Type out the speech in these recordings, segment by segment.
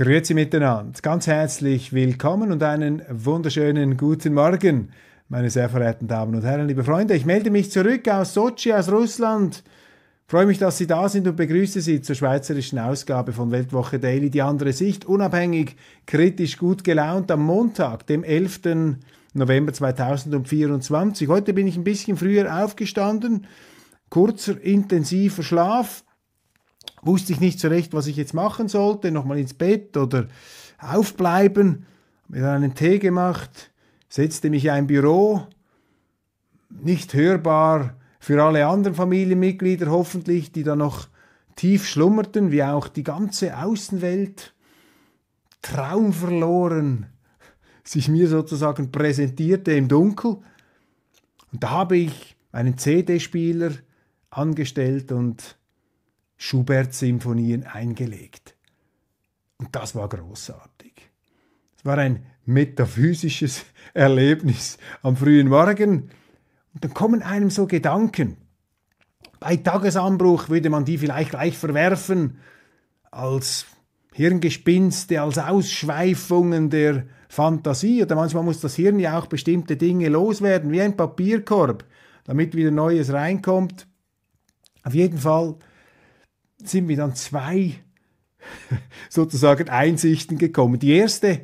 Grüezi miteinander. Ganz herzlich willkommen und einen wunderschönen guten Morgen, meine sehr verehrten Damen und Herren, liebe Freunde. Ich melde mich zurück aus Sochi, aus Russland. Freue mich, dass Sie da sind und begrüße Sie zur schweizerischen Ausgabe von Weltwoche Daily, die andere Sicht, unabhängig, kritisch, gut gelaunt, am Montag, dem 11. November 2024. Heute bin ich ein bisschen früher aufgestanden, kurzer, intensiver Schlaf, wusste ich nicht so recht, was ich jetzt machen sollte, nochmal ins Bett oder aufbleiben, mir einen Tee gemacht, setzte mich in ein Büro, nicht hörbar für alle anderen Familienmitglieder hoffentlich, die da noch tief schlummerten, wie auch die ganze Außenwelt, traumverloren, sich mir sozusagen präsentierte im Dunkel. Und da habe ich einen CD-Spieler angestellt und Schubert-Symphonien eingelegt. Und das war großartig. Es war ein metaphysisches Erlebnis am frühen Morgen. Und dann kommen einem so Gedanken. Bei Tagesanbruch würde man die vielleicht gleich verwerfen als Hirngespinste, als Ausschweifungen der Fantasie. Oder manchmal muss das Hirn ja auch bestimmte Dinge loswerden, wie ein Papierkorb, damit wieder Neues reinkommt. Auf jeden Fall sind wir dann zwei sozusagen Einsichten gekommen. Die erste,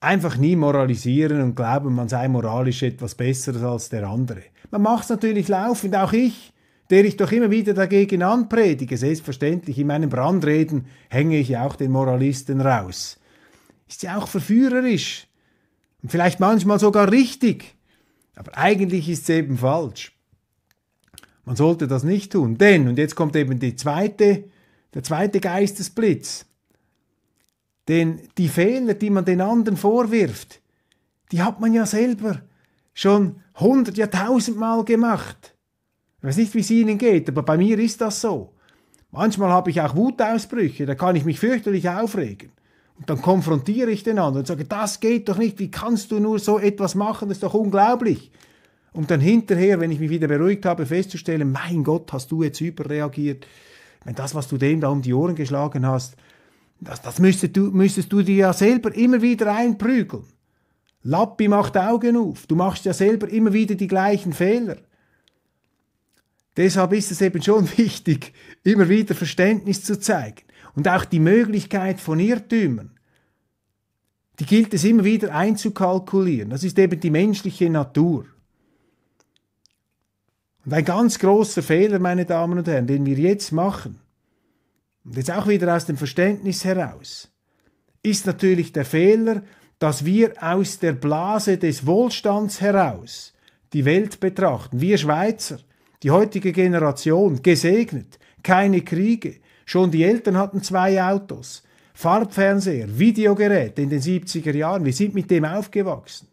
einfach nie moralisieren und glauben, man sei moralisch etwas Besseres als der andere. Man macht es natürlich laufend, auch ich, der ich doch immer wieder dagegen anpredige. Selbstverständlich, in meinen Brandreden hänge ich ja auch den Moralisten raus. Ist ja auch verführerisch und vielleicht manchmal sogar richtig, aber eigentlich ist es eben falsch. Man sollte das nicht tun. Denn, und jetzt kommt eben die zweite, der zweite Geistesblitz, denn die Fehler, die man den anderen vorwirft, die hat man ja selber schon hundert, ja tausendmal gemacht. Ich weiß nicht, wie es Ihnen geht, aber bei mir ist das so. Manchmal habe ich auch Wutausbrüche, da kann ich mich fürchterlich aufregen. Und dann konfrontiere ich den anderen und sage, das geht doch nicht, wie kannst du nur so etwas machen, das ist doch unglaublich um dann hinterher, wenn ich mich wieder beruhigt habe, festzustellen, mein Gott, hast du jetzt überreagiert. Wenn das, was du dem da um die Ohren geschlagen hast, das, das müsstest, du, müsstest du dir ja selber immer wieder einprügeln. Lappi macht Augen auf. Du machst ja selber immer wieder die gleichen Fehler. Deshalb ist es eben schon wichtig, immer wieder Verständnis zu zeigen. Und auch die Möglichkeit von Irrtümern, die gilt es immer wieder einzukalkulieren. Das ist eben die menschliche Natur. Und ein ganz großer Fehler, meine Damen und Herren, den wir jetzt machen, und jetzt auch wieder aus dem Verständnis heraus, ist natürlich der Fehler, dass wir aus der Blase des Wohlstands heraus die Welt betrachten. Wir Schweizer, die heutige Generation, gesegnet, keine Kriege. Schon die Eltern hatten zwei Autos, Farbfernseher, Videogeräte in den 70er Jahren. Wir sind mit dem aufgewachsen.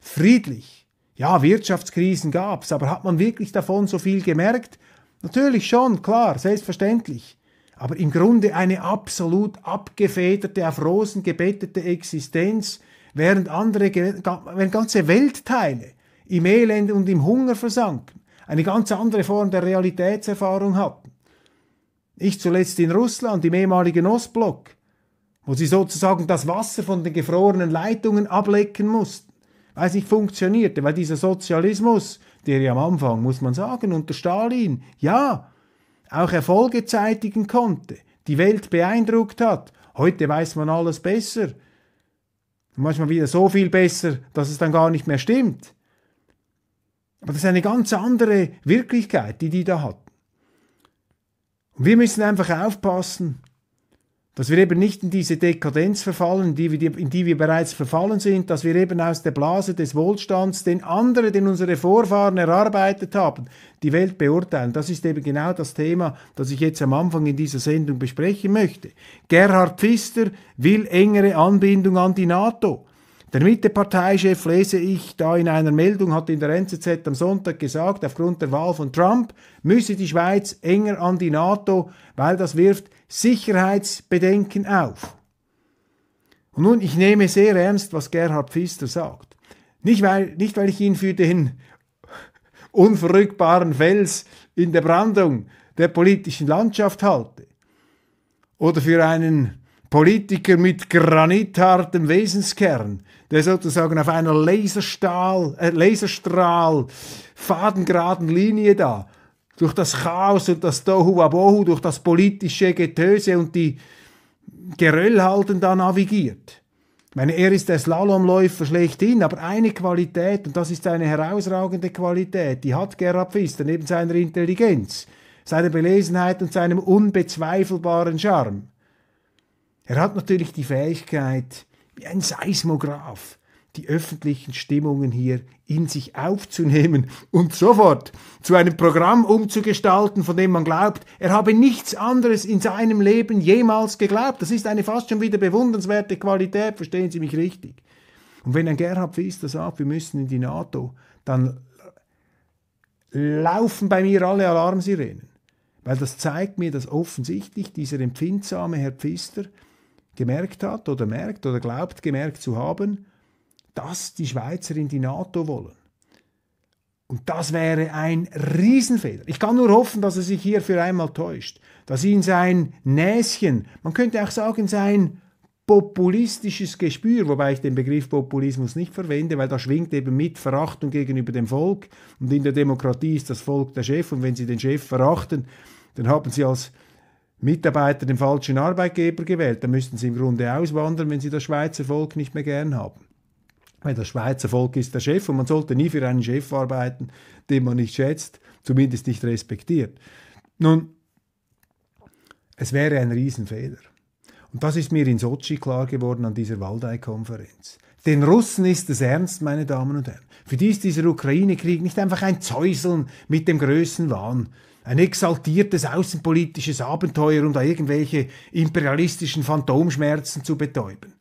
Friedlich ja, Wirtschaftskrisen gab es, aber hat man wirklich davon so viel gemerkt? Natürlich schon, klar, selbstverständlich. Aber im Grunde eine absolut abgefederte, auf Rosen gebettete Existenz, während andere, während ganze Weltteile im Elend und im Hunger versanken, eine ganz andere Form der Realitätserfahrung hatten. Ich zuletzt in Russland, im ehemaligen Ostblock, wo sie sozusagen das Wasser von den gefrorenen Leitungen ablecken mussten weil es nicht funktionierte, weil dieser Sozialismus, der ja am Anfang, muss man sagen, unter Stalin, ja, auch Erfolge zeitigen konnte, die Welt beeindruckt hat. Heute weiß man alles besser. Manchmal wieder so viel besser, dass es dann gar nicht mehr stimmt. Aber das ist eine ganz andere Wirklichkeit, die die da hatten. Und wir müssen einfach aufpassen, dass wir eben nicht in diese Dekadenz verfallen, in die, wir, bereits verfallen sind, dass wir eben aus der Blase des Wohlstands, den anderen, den unsere Vorfahren erarbeitet haben, die Welt beurteilen. Das ist eben genau das Thema, das ich jetzt am Anfang in dieser Sendung besprechen möchte. Gerhard Pfister will engere Anbindung an die NATO. Der Mitte-Parteichef, lese ich da in einer Meldung, hat in der NZZ am Sonntag gesagt, aufgrund der Wahl von Trump müsse die Schweiz enger an die NATO, weil das wirft Sicherheitsbedenken auf. Und nun, ich nehme sehr ernst, was Gerhard Pfister sagt. Nicht weil, nicht, weil ich ihn für den unverrückbaren Fels in der Brandung der politischen Landschaft halte oder für einen Politiker mit granithartem Wesenskern, der sozusagen auf einer Laserstahl, äh, Laserstrahl fadengeraden Linie da durch das Chaos und das Tohuwabohu, durch das politische Getöse und die Geröllhalten da navigiert. Ich meine, er ist der Slalomläufer schlechthin, aber eine Qualität, und das ist eine herausragende Qualität, die hat Gerhard Pfister neben seiner Intelligenz, seiner Belesenheit und seinem unbezweifelbaren Charme. Er hat natürlich die Fähigkeit, wie ein Seismograph die öffentlichen Stimmungen hier in sich aufzunehmen und sofort zu einem Programm umzugestalten, von dem man glaubt, er habe nichts anderes in seinem Leben jemals geglaubt. Das ist eine fast schon wieder bewundernswerte Qualität, verstehen Sie mich richtig. Und wenn ein Gerhard Pfister sagt, wir müssen in die NATO, dann laufen bei mir alle Alarmsirenen, weil das zeigt mir, dass offensichtlich dieser empfindsame Herr Pfister, gemerkt hat oder merkt oder glaubt gemerkt zu haben, dass die Schweizer in die NATO wollen. Und das wäre ein Riesenfehler. Ich kann nur hoffen, dass er sich hier für einmal täuscht, dass ihn sein Näschen, man könnte auch sagen sein populistisches Gespür, wobei ich den Begriff Populismus nicht verwende, weil da schwingt eben mit Verachtung gegenüber dem Volk und in der Demokratie ist das Volk der Chef und wenn sie den Chef verachten, dann haben sie als Mitarbeiter den falschen Arbeitgeber gewählt, dann müssten sie im Grunde auswandern, wenn sie das Schweizer Volk nicht mehr gern haben. Weil das Schweizer Volk ist der Chef und man sollte nie für einen Chef arbeiten, den man nicht schätzt, zumindest nicht respektiert. Nun, es wäre ein Riesenfehler. Und das ist mir in Sochi klar geworden an dieser Waldei-Konferenz. Den Russen ist es ernst, meine Damen und Herren. Für die ist dieser Ukraine-Krieg nicht einfach ein Zäuseln mit dem Größenwahn, ein exaltiertes außenpolitisches Abenteuer um da irgendwelche imperialistischen Phantomschmerzen zu betäuben.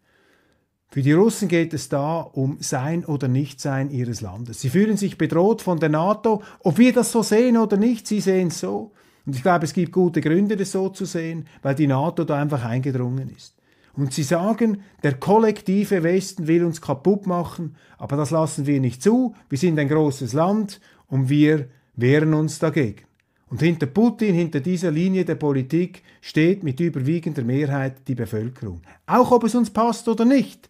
Für die Russen geht es da um Sein oder Nichtsein ihres Landes. Sie fühlen sich bedroht von der NATO, ob wir das so sehen oder nicht, sie sehen es so. Und ich glaube, es gibt gute Gründe, das so zu sehen, weil die NATO da einfach eingedrungen ist. Und sie sagen, der kollektive Westen will uns kaputt machen, aber das lassen wir nicht zu. Wir sind ein großes Land und wir wehren uns dagegen. Und hinter Putin, hinter dieser Linie der Politik steht mit überwiegender Mehrheit die Bevölkerung. Auch ob es uns passt oder nicht.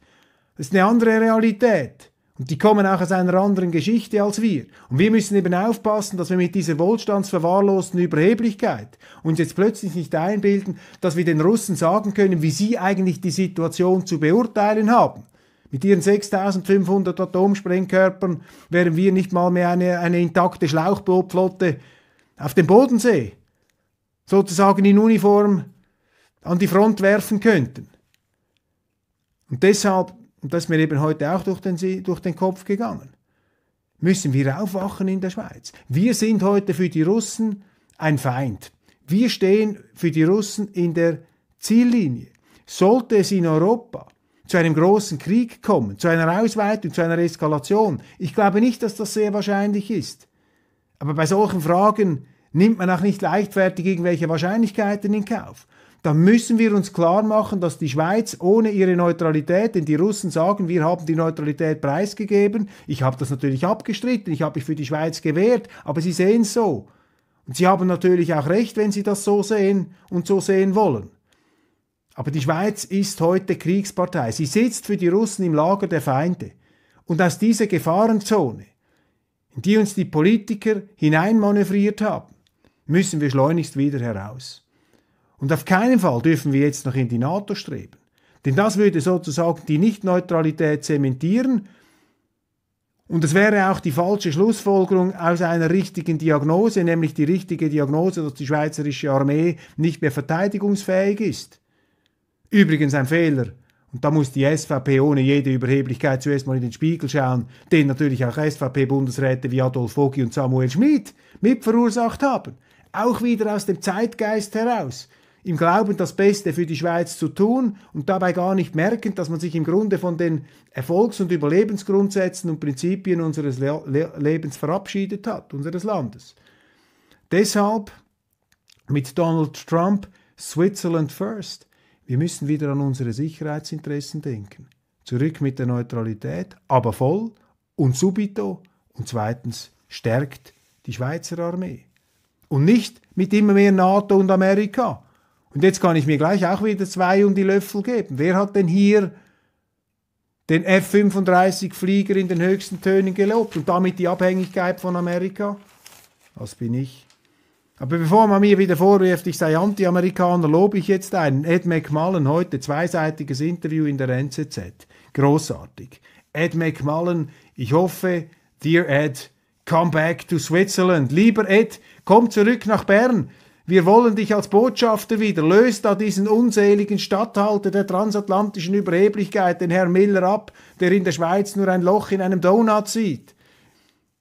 Das ist eine andere Realität. Und die kommen auch aus einer anderen Geschichte als wir. Und wir müssen eben aufpassen, dass wir mit dieser wohlstandsverwahrlosten Überheblichkeit uns jetzt plötzlich nicht einbilden, dass wir den Russen sagen können, wie sie eigentlich die Situation zu beurteilen haben. Mit ihren 6500 Atomsprengkörpern wären wir nicht mal mehr eine, eine intakte Schlauchbootflotte auf dem Bodensee sozusagen in Uniform an die Front werfen könnten. Und deshalb, und das ist mir eben heute auch durch den, durch den Kopf gegangen, müssen wir aufwachen in der Schweiz. Wir sind heute für die Russen ein Feind. Wir stehen für die Russen in der Ziellinie. Sollte es in Europa zu einem großen Krieg kommen, zu einer Ausweitung, zu einer Eskalation, ich glaube nicht, dass das sehr wahrscheinlich ist, aber bei solchen Fragen nimmt man auch nicht leichtfertig irgendwelche Wahrscheinlichkeiten in Kauf. Da müssen wir uns klar machen, dass die Schweiz ohne ihre Neutralität, denn die Russen sagen, wir haben die Neutralität preisgegeben. Ich habe das natürlich abgestritten, ich habe mich für die Schweiz gewehrt, aber sie sehen es so. Und sie haben natürlich auch recht, wenn sie das so sehen und so sehen wollen. Aber die Schweiz ist heute Kriegspartei. Sie sitzt für die Russen im Lager der Feinde. Und aus dieser Gefahrenzone die uns die Politiker hineinmanövriert haben, müssen wir schleunigst wieder heraus. Und auf keinen Fall dürfen wir jetzt noch in die NATO streben. Denn das würde sozusagen die Nichtneutralität zementieren. Und es wäre auch die falsche Schlussfolgerung aus einer richtigen Diagnose, nämlich die richtige Diagnose, dass die schweizerische Armee nicht mehr verteidigungsfähig ist. Übrigens ein Fehler, und da muss die SVP ohne jede Überheblichkeit zuerst mal in den Spiegel schauen, den natürlich auch SVP-Bundesräte wie Adolf Vogi und Samuel Schmid mitverursacht haben. Auch wieder aus dem Zeitgeist heraus im Glauben, das Beste für die Schweiz zu tun und dabei gar nicht merken, dass man sich im Grunde von den Erfolgs- und Überlebensgrundsätzen und Prinzipien unseres Le Le Lebens verabschiedet hat, unseres Landes. Deshalb mit Donald Trump Switzerland First. Wir müssen wieder an unsere Sicherheitsinteressen denken. Zurück mit der Neutralität, aber voll und subito. Und zweitens stärkt die Schweizer Armee. Und nicht mit immer mehr NATO und Amerika. Und jetzt kann ich mir gleich auch wieder zwei um die Löffel geben. Wer hat denn hier den F-35-Flieger in den höchsten Tönen gelobt und damit die Abhängigkeit von Amerika? Das bin ich. Aber bevor man mir wieder vorwirft, ich sei Anti-Amerikaner, lobe ich jetzt einen Ed McMullen heute zweiseitiges Interview in der NZZ. Großartig. Ed McMullen, ich hoffe, dear Ed, come back to Switzerland. Lieber Ed, komm zurück nach Bern. Wir wollen dich als Botschafter wieder. Löst da diesen unseligen Statthalter der transatlantischen Überheblichkeit, den Herrn Miller, ab, der in der Schweiz nur ein Loch in einem Donut sieht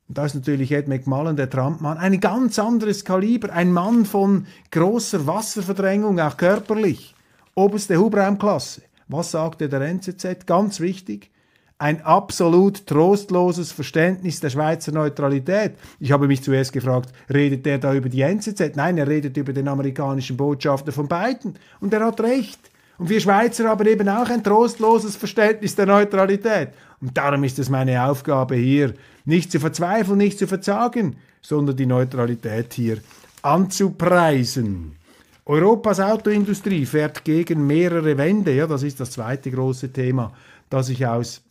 da ist natürlich Ed McMullen, der Trump-Mann, ein ganz anderes Kaliber, ein Mann von großer Wasserverdrängung, auch körperlich, oberste Hubraumklasse. Was sagte der NZZ? Ganz wichtig, ein absolut trostloses Verständnis der Schweizer Neutralität. Ich habe mich zuerst gefragt, redet der da über die NZZ? Nein, er redet über den amerikanischen Botschafter von Biden. Und er hat recht. Und wir Schweizer haben eben auch ein trostloses Verständnis der Neutralität. Und darum ist es meine Aufgabe hier, nicht zu verzweifeln, nicht zu verzagen, sondern die Neutralität hier anzupreisen. Europas Autoindustrie fährt gegen mehrere Wände. Ja, das ist das zweite große Thema, das ich aus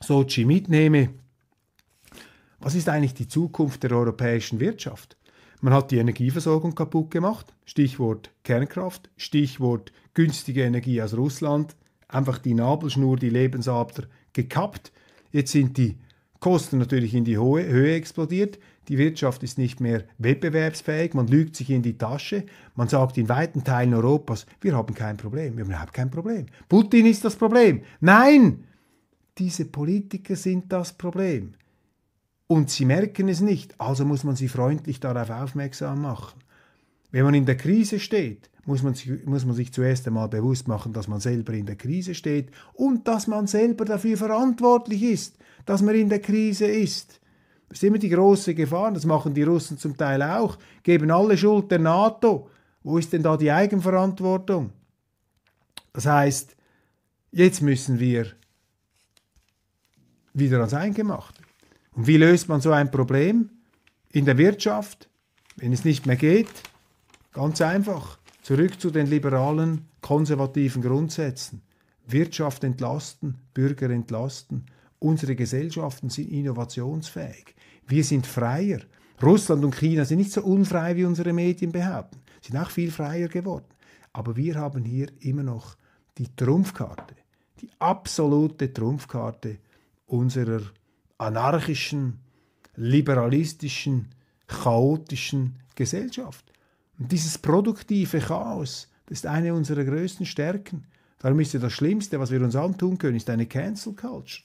Sochi mitnehme. Was ist eigentlich die Zukunft der europäischen Wirtschaft? Man hat die Energieversorgung kaputt gemacht. Stichwort Kernkraft, Stichwort günstige Energie aus Russland. Einfach die Nabelschnur, die Lebensader gekappt. Jetzt sind die Kosten natürlich in die Höhe, Höhe explodiert, die Wirtschaft ist nicht mehr wettbewerbsfähig, man lügt sich in die Tasche, man sagt in weiten Teilen Europas, wir haben kein Problem, wir haben überhaupt kein Problem. Putin ist das Problem. Nein, diese Politiker sind das Problem. Und sie merken es nicht, also muss man sie freundlich darauf aufmerksam machen. Wenn man in der Krise steht, muss man, sich, muss man sich zuerst einmal bewusst machen, dass man selber in der Krise steht und dass man selber dafür verantwortlich ist, dass man in der Krise ist. Das ist immer die große Gefahr, das machen die Russen zum Teil auch, geben alle Schuld der NATO. Wo ist denn da die Eigenverantwortung? Das heißt, jetzt müssen wir wieder ans Eingemachte. Und wie löst man so ein Problem? In der Wirtschaft, wenn es nicht mehr geht, ganz einfach, zurück zu den liberalen, konservativen Grundsätzen. Wirtschaft entlasten, Bürger entlasten. Unsere Gesellschaften sind innovationsfähig. Wir sind freier. Russland und China sind nicht so unfrei, wie unsere Medien behaupten. Sie Sind auch viel freier geworden. Aber wir haben hier immer noch die Trumpfkarte, die absolute Trumpfkarte unserer anarchischen, liberalistischen, chaotischen Gesellschaft. Und dieses produktive Chaos, das ist eine unserer größten Stärken. Darum ist ja das Schlimmste, was wir uns antun können, ist eine Cancel Culture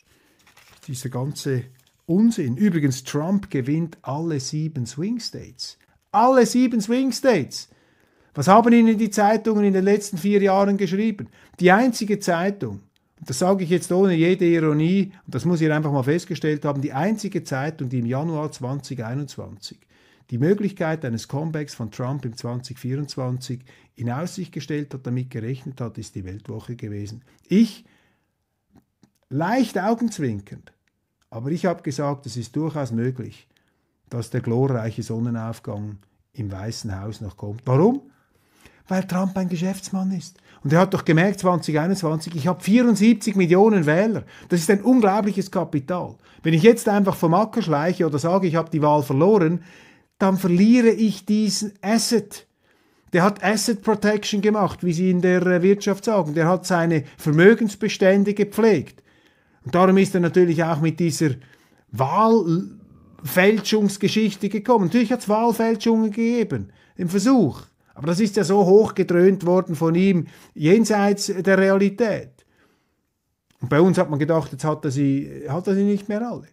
dieser ganze Unsinn. Übrigens, Trump gewinnt alle sieben Swing States. Alle sieben Swing States. Was haben Ihnen die Zeitungen in den letzten vier Jahren geschrieben? Die einzige Zeitung, und das sage ich jetzt ohne jede Ironie, und das muss ich einfach mal festgestellt haben, die einzige Zeitung, die im Januar 2021 die Möglichkeit eines Comebacks von Trump im 2024 in Aussicht gestellt hat, damit gerechnet hat, ist die Weltwoche gewesen. Ich, leicht augenzwinkend, aber ich habe gesagt, es ist durchaus möglich, dass der glorreiche Sonnenaufgang im Weißen Haus noch kommt. Warum? Weil Trump ein Geschäftsmann ist. Und er hat doch gemerkt, 2021, ich habe 74 Millionen Wähler. Das ist ein unglaubliches Kapital. Wenn ich jetzt einfach vom Acker schleiche oder sage, ich habe die Wahl verloren, dann verliere ich diesen Asset. Der hat Asset Protection gemacht, wie Sie in der äh, Wirtschaft sagen. Der hat seine Vermögensbestände gepflegt. Und darum ist er natürlich auch mit dieser Wahlfälschungsgeschichte gekommen. Natürlich hat es Wahlfälschungen gegeben, im Versuch. Aber das ist ja so hochgedröhnt worden von ihm, jenseits der Realität. Und bei uns hat man gedacht, jetzt hat er sie, hat er sie nicht mehr alle.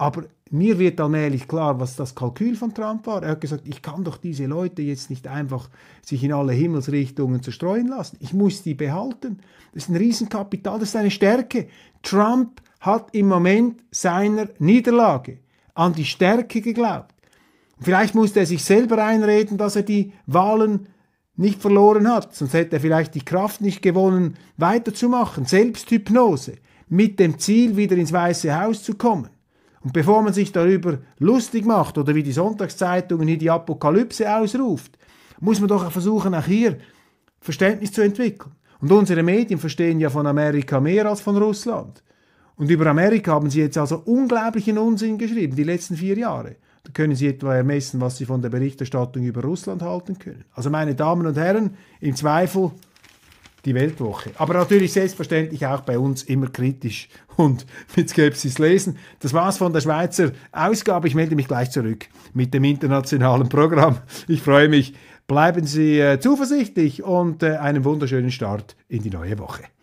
Aber mir wird allmählich klar, was das Kalkül von Trump war. Er hat gesagt, ich kann doch diese Leute jetzt nicht einfach sich in alle Himmelsrichtungen zerstreuen lassen. Ich muss die behalten. Das ist ein Riesenkapital, das ist eine Stärke. Trump hat im Moment seiner Niederlage an die Stärke geglaubt. Vielleicht musste er sich selber einreden, dass er die Wahlen nicht verloren hat, sonst hätte er vielleicht die Kraft nicht gewonnen, weiterzumachen. Selbsthypnose mit dem Ziel, wieder ins Weiße Haus zu kommen. Und bevor man sich darüber lustig macht oder wie die Sonntagszeitungen hier die Apokalypse ausruft, muss man doch versuchen, auch hier Verständnis zu entwickeln. Und unsere Medien verstehen ja von Amerika mehr als von Russland. Und über Amerika haben sie jetzt also unglaublichen Unsinn geschrieben, die letzten vier Jahre. Da können Sie etwa ermessen, was Sie von der Berichterstattung über Russland halten können. Also meine Damen und Herren, im Zweifel die Weltwoche. Aber natürlich selbstverständlich auch bei uns immer kritisch und mit Skepsis lesen. Das war's von der Schweizer Ausgabe. Ich melde mich gleich zurück mit dem internationalen Programm. Ich freue mich. Bleiben Sie äh, zuversichtlich und äh, einen wunderschönen Start in die neue Woche.